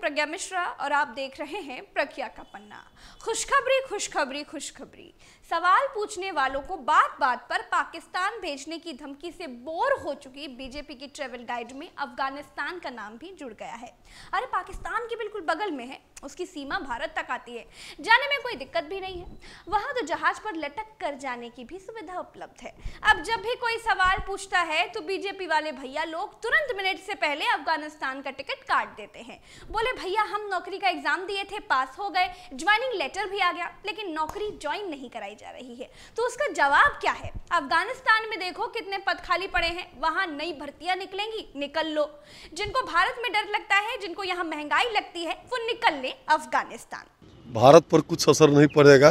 प्रज्ञा मिश्रा और आप देख रहे हैं प्रज्ञा का पन्ना खुशखबरी खुशखबरी खुशखबरी सवाल पूछने वालों को बात बात पर पाकिस्तान भेजने की धमकी से बोर हो चुकी बीजेपी की ट्रेवल गाइड में अफगानिस्तान का नाम भी जुड़ गया है अरे पाकिस्तान के बिल्कुल बगल में है उसकी सीमा भारत तक आती है जाने में कोई दिक्कत भी नहीं है वहां तो जहाज पर लटक कर जाने की भी सुविधा उपलब्ध है अब जब भी कोई सवाल पूछता है तो बीजेपी वाले भैया लोग तुरंत मिनट से पहले अफगानिस्तान का टिकट काट देते हैं बोले भैया हम नौकरी का एग्जाम दिए थे पास हो गए ज्वाइनिंग लेटर भी आ गया लेकिन नौकरी ज्वाइन नहीं कराई जा रही है तो उसका जवाब क्या है अफगानिस्तान में देखो कितने पद खाली पड़े हैं वहां नई भर्तियां निकलेंगी निकल लो जिनको भारत में डर लगता है जिनको यहाँ महंगाई लगती है वो निकल ले करें अफगानिस्तान भारत पर कुछ असर नहीं पड़ेगा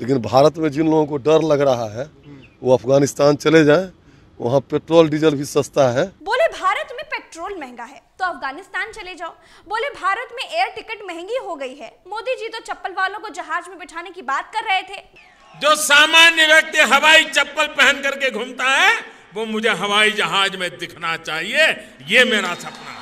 लेकिन भारत में जिन लोगों को डर लग रहा है वो अफगानिस्तान चले जाएं वहाँ पेट्रोल डीजल भी सस्ता है बोले भारत में पेट्रोल महंगा है तो अफगानिस्तान चले जाओ बोले भारत में एयर टिकट महंगी हो गई है मोदी जी तो चप्पल वालों को जहाज में बिठाने की बात कर रहे थे जो सामान्य व्यक्ति हवाई चप्पल पहन करके घूमता है वो मुझे हवाई जहाज में दिखना चाहिए ये मेरा सपना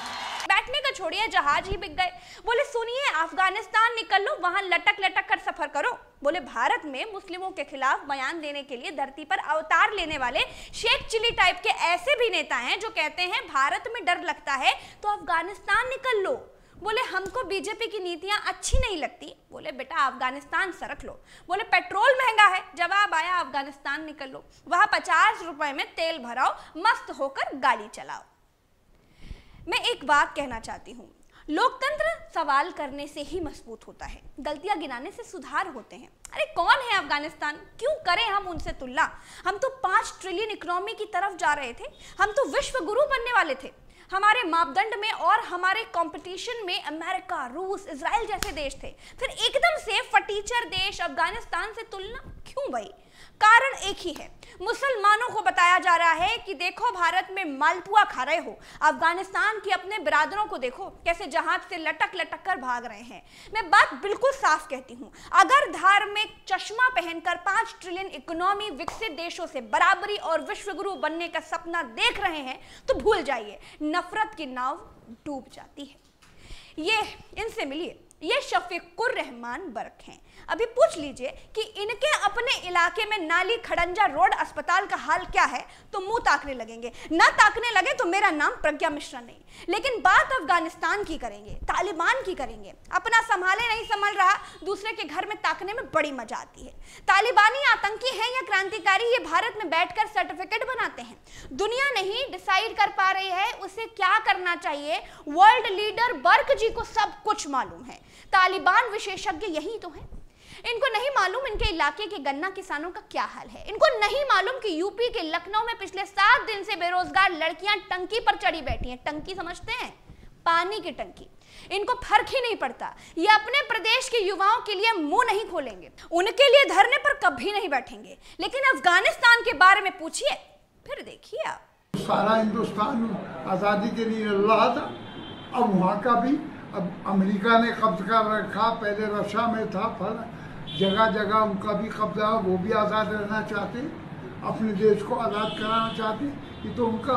तो छोड़िए जहाज ही बिक गए बोले सुनिए अफगानिस्तान निकल लो वहां लटक लटक कर सफर करो बोले भारत में मुस्लिमों के खिलाफ बयान देने के लिए धरती पर अवतार लेने वाले शेख चिली टाइप के ऐसे भी नेता हैं जो कहते हैं भारत में डर लगता है तो अफगानिस्तान निकल लो बोले हमको बीजेपी की नीतियां अच्छी नहीं लगती बोले बेटा अफगानिस्तान सरक लो बोले पेट्रोल महंगा है जवाब आया अफगानिस्तान निकल लो वहां पचास रुपए में तेल भराओ मस्त होकर गाड़ी चलाओ मैं एक बात कहना चाहती हूँ लोकतंत्र सवाल करने से ही मजबूत होता है गलतियां गिनाने से सुधार होते हैं अरे कौन है अफगानिस्तान क्यों करें हम उनसे तुलना हम तो पांच ट्रिलियन इकोनॉमी की तरफ जा रहे थे हम तो विश्व गुरु बनने वाले थे हमारे मापदंड में और हमारे कंपटीशन में अमेरिका रूस इसराइल जैसे देश थे फिर एकदम से फटीचर देश अफगानिस्तान से तुलना क्यों भाई कारण एक ही है मुसलमानों को बताया जा रहा है कि देखो भारत में मालपुआ खा रहे हो अफगानिस्तान के अपने बरादरों को देखो कैसे जहाज से लटक लटक कर भाग रहे हैं मैं बात बिल्कुल साफ कहती हूं अगर धार्मिक चश्मा पहनकर पांच ट्रिलियन इकोनॉमी विकसित देशों से बराबरी और विश्वगुरु बनने का सपना देख रहे हैं तो भूल जाइए नफरत की नाव डूब जाती है ये इनसे मिलिए ये शफीकुर रहमान बर्क हैं अभी पूछ लीजिए कि इनके अपने इलाके में नाली खड़ंजा रोड अस्पताल का हाल क्या है तो मुंह ताकने लगेंगे ना ताकने लगे तो मेरा नाम प्रज्ञा मिश्रा नहीं लेकिन बात अफगानिस्तान की करेंगे तालिबान की करेंगे अपना संभाले नहीं संभाल रहा दूसरे के घर में ताकने में बड़ी मजा आती है तालिबानी आतंकी है या क्रांतिकारी ये भारत में बैठकर सर्टिफिकेट बनाते हैं दुनिया नहीं डिसाइड कर पा रही है उसे क्या करना चाहिए वर्ल्ड लीडर बर्क जी को सब कुछ मालूम है तालिबान विशेषज्ञ यही तो हैं इनको नहीं मालूम इनके इलाके के गन्ना किसानों का क्या हाल है इनको नहीं मालूम कि यूपी के लखनऊ में पिछले सात दिन से बेरोजगार लड़कियां टंकी पर चढ़ी बैठी हैं टंकी समझते हैं पानी की टंकी इनको फर्क ही नहीं पड़ता ये अपने प्रदेश के युवाओं के लिए मुंह नहीं खोलेंगे उनके लिए धरने पर कभी नहीं बैठेंगे लेकिन अफगानिस्तान के बारे में पूछिए फिर देखिए आप सारा हिंदुस्तान आजादी के लिए लड़ रहा था अब वहां का भी अब अमेरिका ने कब्ज कर रखा पहले रशिया में था फल जगह जगह उनका भी कब्जा वो भी आज़ाद रहना चाहते अपने देश को आज़ाद कराना चाहते ये तो उनका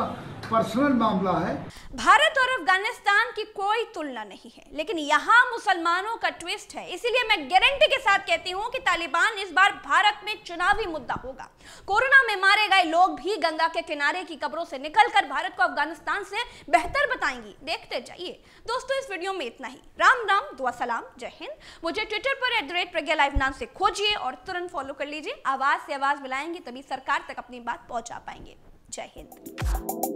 पर्सनल मामला है भारत और अफगानिस्तान की कोई तुलना नहीं है लेकिन यहाँ मुसलमानों का ट्विस्ट है इसीलिए मैं गारंटी के साथ कहती हूँ कि तालिबान इस बार भारत में चुनावी मुद्दा होगा कोरोना में मारे गए लोग भी गंगा के किनारे की कब्रों से निकलकर भारत को अफगानिस्तान से बेहतर बताएंगी देखते जाइए दोस्तों इस वीडियो में इतना ही राम राम दुआ सलाम जय हिंद मुझे ट्विटर पर एट द नाम से खोजिए और तुरंत फॉलो कर लीजिए आवाज से आवाज मिलाएंगे तभी सरकार तक अपनी बात पहुंचा पाएंगे जय हिंद